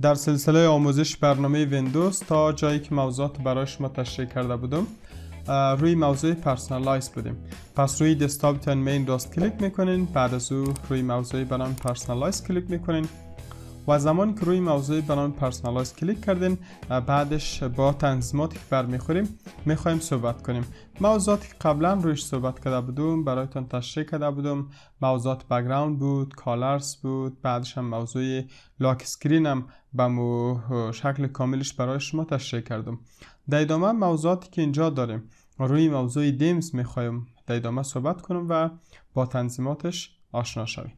در سلسله آموزش برنامه ویندوز تا جایی که موضوعات برای شما تشریح کرده بودم روی موضوع پرسنالایز بودیم پس روی تن مین راست کلیک میکنین بعد از او روی موضوع برنامه پرسنالایز کلیک میکنین و زمانی که روی موضوع به نام کلیک کردیم بعدش با تنظیماتی که برمیخوریم میخوایم صحبت کنیم موضوعاتی که قبلا رویش صحبت کرده بودم برایتان تشریح کرده بودم موضوعات بگراوند بود کالرز بود بعدش هم موضوع لاک سکرین هم به مو شکل کاملش برای شما تشریح کردم در ادامه موضوعاتی که اینجا داریم روی موضوع دیمز میخوایم در ادامه صحبت کنم و با تنظیماتش آشنا شویم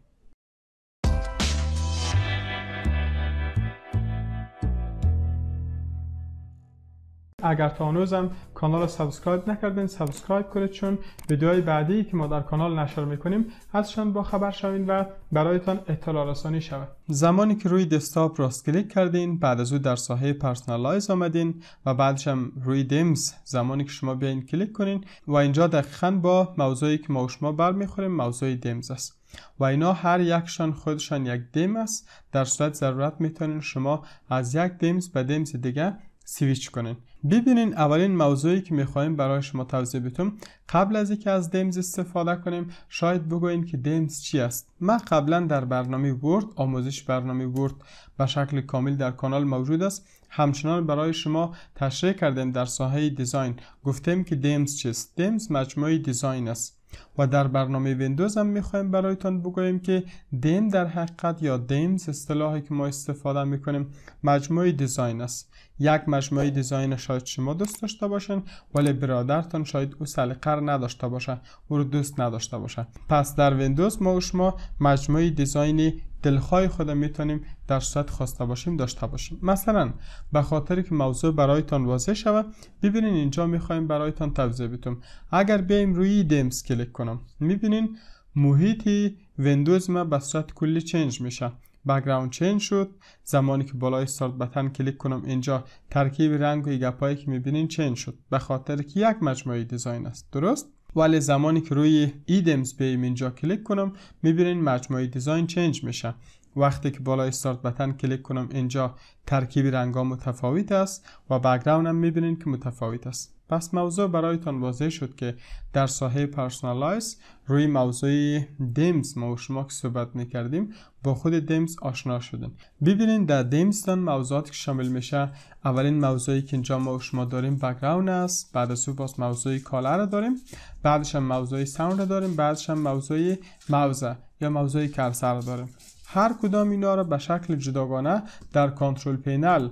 اگر تا هنوزم کانال رو سابسکرایب نکردین سابسکرایب کنید چون ویدیوهای بعدی که ما در کانال نشر میکنیم ازشان با خبر شوین و برایتان اطلاع رسانی شود زمانی که روی دسکتاپ راست کلیک کردین بعد از او در صفحه پرسنالایز آمدین و بعدش هم روی دیمز زمانی که شما بیاین کلیک کنین و اینجا دقیقا با موضوعی که ما و شما برمیخوریم موضوع دیمز است و اینا هر یکشان خودشان یک دیم است در صورت ضرورت میتونین شما از یک دیمز به دیمز دیگه سویچ کنین ببینین اولین موضوعی که میخوایم برای شما توضیح بدم قبل از اینکه از دیمز استفاده کنیم شاید بگوییم که دیمز چی است من قبلا در برنامه ورد آموزش برنامه ورد به شکل کامل در کانال موجود است همچنان برای شما تشریح کردیم در ساحه دیزاین گفتیم که دیمز چیست دیمز مجموعه دیزاین است و در برنامه ویندوز هم میخوایم برایتان بگوییم که دیم در حقیقت یا دیمز اصطلاحی که ما استفاده میکنیم مجموعه دیزاین است یک مجموعه دیزاین شاید شما دوست داشته باشین ولی برادرتان شاید او سلیقه نداشته باشه او رو دوست نداشته باشه پس در ویندوز ما شما مجموعه دیزاین دلخواه خود میتونیم در صورت خواسته باشیم داشته باشیم مثلا به خاطر که موضوع برایتان واضح شوه ببینین اینجا میخوایم برایتان توضیح بدم اگر بیایم روی دیمز کلیک کنم میبینین محیط ویندوز ما به صورت کلی چنج میشه بکگراند چنج شد زمانی که بالای سارت بتن کلیک کنم اینجا ترکیب رنگ و گپایی که میبینین چنج شد به خاطر که یک مجموعه دیزاین است درست ولی زمانی که روی ایدمز بیم اینجا کلیک کنم میبینین مجموعه دیزاین چنج میشه وقتی که بالای استارت بتن کلیک کنم اینجا ترکیب رنگ متفاوت است و بک‌گراند هم میبینین که متفاوت است پس موضوع برایتان واضح شد که در ساحه پرسنالایز روی موضوع دیمز ما و شما که صحبت میکردیم با خود دیمز آشنا شدیم ببینید در دیمز دان موضوعات که شامل میشه اولین موضوعی که اینجا ما و شما داریم بگراون است بعد از اون باز موضوع کالر را داریم بعدش هم موضوع ساوند را داریم بعدش هم موضوع موزه یا موضوعی کرسر داره هر کدام اینا رو به شکل جداگانه در کنترل پینل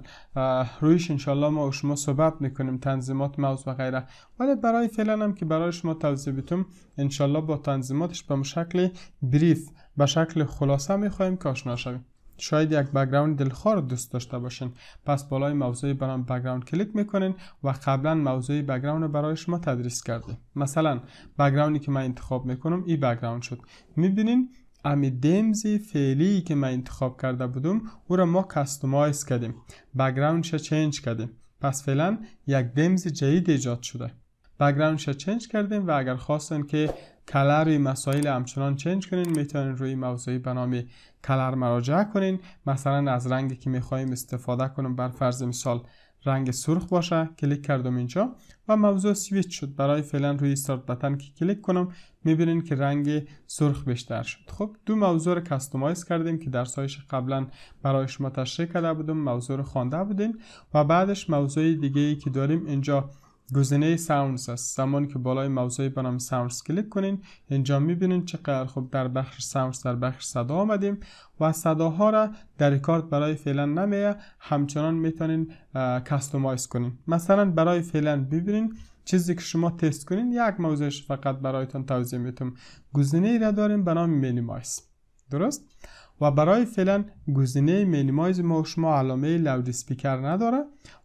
رویش انشالله ما شما صحبت میکنیم تنظیمات موز و غیره ولی برای فعلا هم که برای شما توضیح بتوم. انشالله با تنظیماتش به شکل بریف به شکل خلاصه میخواییم که آشنا شویم شاید یک بگراند دلخواه رو دوست داشته باشین پس بالای موضوع برام بگراند کلیک میکنین و قبلا موضوع بگراند رو برای شما تدریس کرده مثلا بگراندی که من انتخاب میکنم این بگراند شد میبینین امی دمزی فعلی که من انتخاب کرده بودم او را ما کستومایز کردیم رو چینج کردیم پس فعلا یک دمز جدید ایجاد شده رو چینج کردیم و اگر خواستن که کلر روی مسائل همچنان چنج کنین میتونین روی موضوعی به نام کلر مراجعه کنین مثلا از رنگی که میخوایم استفاده کنم بر فرض مثال رنگ سرخ باشه کلیک کردم اینجا و موضوع سویچ شد برای فعلا روی استارت بتن که کلیک کنم میبینین که رنگ سرخ بیشتر شد خب دو موضوع رو کستومایز کردیم که در سایش قبلا برای شما تشریح کرده بودم موضوع رو خوانده بودیم و بعدش موضوع دیگه ای که داریم اینجا گزینه ساوندز است زمانی که بالای موضوعی به نام ساوندز کلیک کنین اینجا میبینین چقدر خوب در بخش ساوندز در بخش صدا آمدیم و صداها را در ریکارد برای فعلا نمیه همچنان میتونین کستومایز کنین مثلا برای فعلا ببینین چیزی که شما تست کنین یک موضوعش فقط برایتان توضیح میتونم گزینه ای را داریم به نام مینیمایز درست و برای فعلا گزینه مینیمایز شما علامه لاود اسپیکر نداره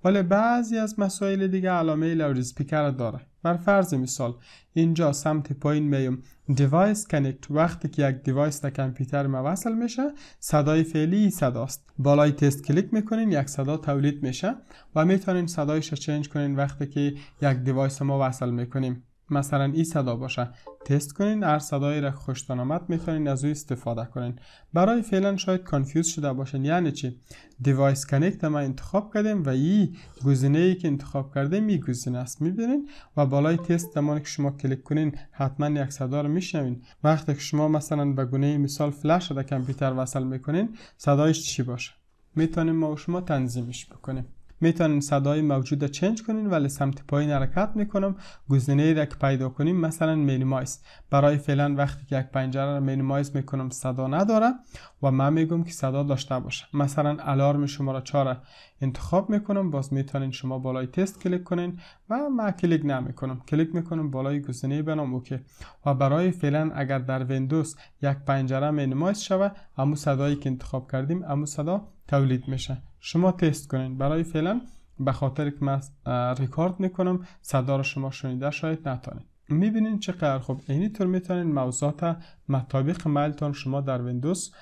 ولی بعضی از مسائل دیگه علامه لاود اسپیکر داره بر فرض مثال اینجا سمت پایین میم دیوایس کنکت وقتی که یک دیوایس تا کامپیوتر ما وصل میشه صدای فعلی صداست بالای تست کلیک میکنین یک صدا تولید میشه و میتونین صدایش چنج کنین وقتی که یک دیوایس ما وصل میکنیم مثلا این صدا باشه تست کنین هر صدایی را خوشتان آمد میتونین از او استفاده کنین برای فعلا شاید کانفیوز شده باشین یعنی چی دیوایس کانکت ما انتخاب کردیم و ای گزینه ای که انتخاب کردیم این گزینه است میبینین و بالای تست زمانی که شما کلیک کنین حتما یک صدا رو میشنوین وقتی که شما مثلا به گونه مثال فلش را کامپیوتر وصل میکنین صدایش چی باشه میتونیم ما شما تنظیمش بکنیم میتونین صدای موجود چنج کنین ولی سمت پایین حرکت میکنم گزینه ای را که پیدا کنیم مثلا مینیمایز برای فعلا وقتی که یک پنجره را مینیمایز میکنم صدا نداره و من میگم که صدا داشته باشه مثلا الارم را 4 انتخاب میکنم باز میتونین شما بالای تست کلیک کنین و من کلیک نمیکنم کلیک میکنم بالای گزینه بنام اوکی و برای فعلا اگر در ویندوز یک پنجره مینیمایز شوه اما صدایی که انتخاب کردیم اما صدا تولید میشه شما تست کنین برای فعلا به خاطر که من ریکارد میکنم صدا رو شما شنیده شاید نتانید میبینین چقدر خوب اینی طور میتونین موضوعات مطابق ملتان شما در ویندوز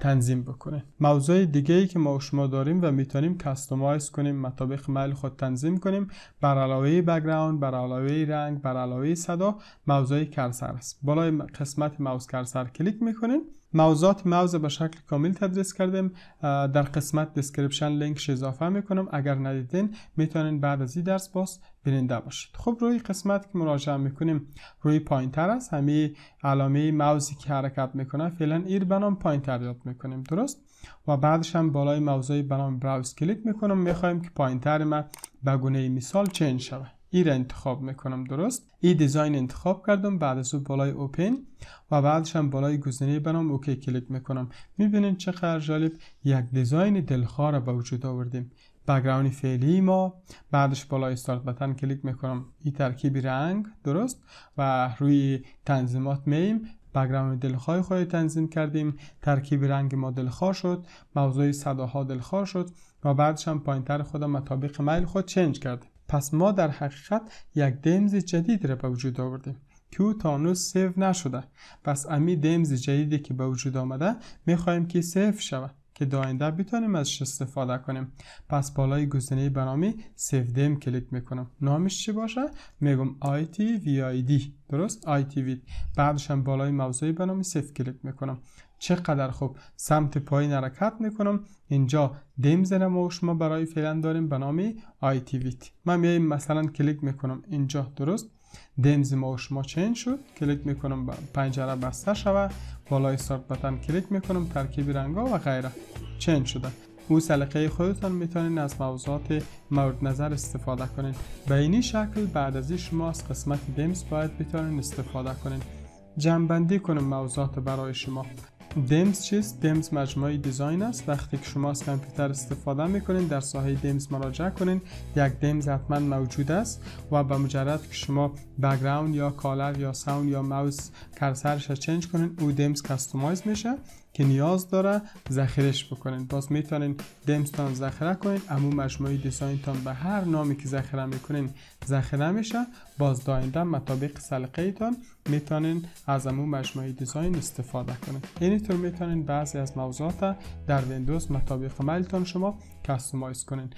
تنظیم بکنید موضوع دیگه ای که ما و شما داریم و میتونیم کستومایز کنیم مطابق میل خود تنظیم کنیم بر علاوه بگراند بر علاوه رنگ بر علاوه صدا موضوع کرسر است بالای قسمت ماوس کرسر کلیک میکنیم. موضوعات موز به شکل کامل تدریس کردیم در قسمت دسکریپشن لینکش اضافه میکنم اگر ندیدین میتونین بعد از این درس باز بیننده باشید خب روی قسمت که مراجعه میکنیم روی پایین تر است همه علامه ماوس که حرکت میکنه فعلا ایر بنام پایین تر میکنیم درست و بعدش هم بالای موضوعی بنام براوز کلیک میکنم میخوایم که پایین تر ما به گونه مثال چنج شوه ایر انتخاب میکنم درست ای دیزاین انتخاب کردم بعد از او بالای اوپن و بعدش هم بالای گزینه بنام اوکی کلیک میکنم میبینید چقدر جالب یک دیزاین دلخواه را به وجود آوردیم بگراوند فعلی ما بعدش بالای استارت بتن کلیک میکنم این ترکیب رنگ درست و روی تنظیمات میم برگرام دلخواه خود تنظیم کردیم ترکیب رنگ ما دلخواه شد موضوع صداها دلخواه شد و بعدش هم پایینتر خودم مطابق میل خود چنج کردیم پس ما در حقیقت یک دمز جدید را به وجود آوردیم او تا نوز سیو نشده پس امی دمز جدیدی که به وجود آمده میخواهیم که سیو شود که در آینده ازش استفاده کنیم پس بالای گزینه برنامه سیو دیم کلیک میکنم نامش چی باشه میگم ITVID درست ITVID بعدش هم بالای موضوع برنامه سیو کلیک میکنم چقدر خوب سمت پایین حرکت میکنم اینجا دیم زنم و شما برای فعلا داریم به نام ITVID من میایم مثلا کلیک میکنم اینجا درست دمز ما و شما چین شد کلیک میکنم پنجره بسته شود بالای سارت بتن کلیک میکنم ترکیب رنگ ها و غیره چنج شده او سلقه خودتان میتونین از موضوعات مورد نظر استفاده کنین به این شکل بعد از این شما از قسمت دیمز باید بتونین استفاده کنین جنبندی کنم موضوعات برای شما دمز چیست؟ دمز مجموعه دیزاین است وقتی که شما از کامپیوتر استفاده میکنین در ساحه دمز مراجعه کنین یک دمز حتما موجود است و به مجرد که شما بگراند یا کالر یا ساوند یا ماوس کرسرش چنج کنین او دمز کستومایز میشه که نیاز داره ذخیرش بکنین باز میتونین دمستان ذخیره کنین اما مجموعه تان به هر نامی که ذخیره میکنین ذخیره میشه باز داینده مطابق سلقه تان میتونین از امو مجموعه دیزاین استفاده کنین اینطور میتونین بعضی از موضوعات در ویندوز مطابق عملتان شما کستومایز کنین